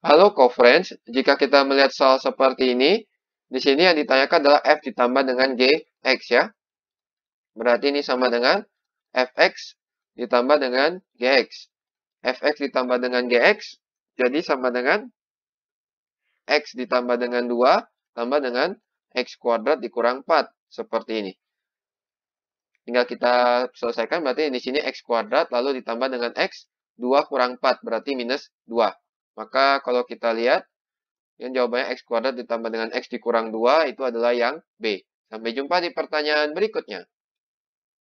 Halo coverage, jika kita melihat soal seperti ini, di sini yang ditanyakan adalah F ditambah dengan g x ya. Berarti ini sama dengan fx ditambah dengan gx. fx ditambah dengan gx, jadi sama dengan x ditambah dengan 2, tambah dengan x kuadrat dikurang 4, seperti ini. Tinggal kita selesaikan, berarti di sini x kuadrat, lalu ditambah dengan x, 2 kurang 4, berarti minus 2. Maka kalau kita lihat, yang jawabannya X kuadrat ditambah dengan X dikurang 2 itu adalah yang B. Sampai jumpa di pertanyaan berikutnya.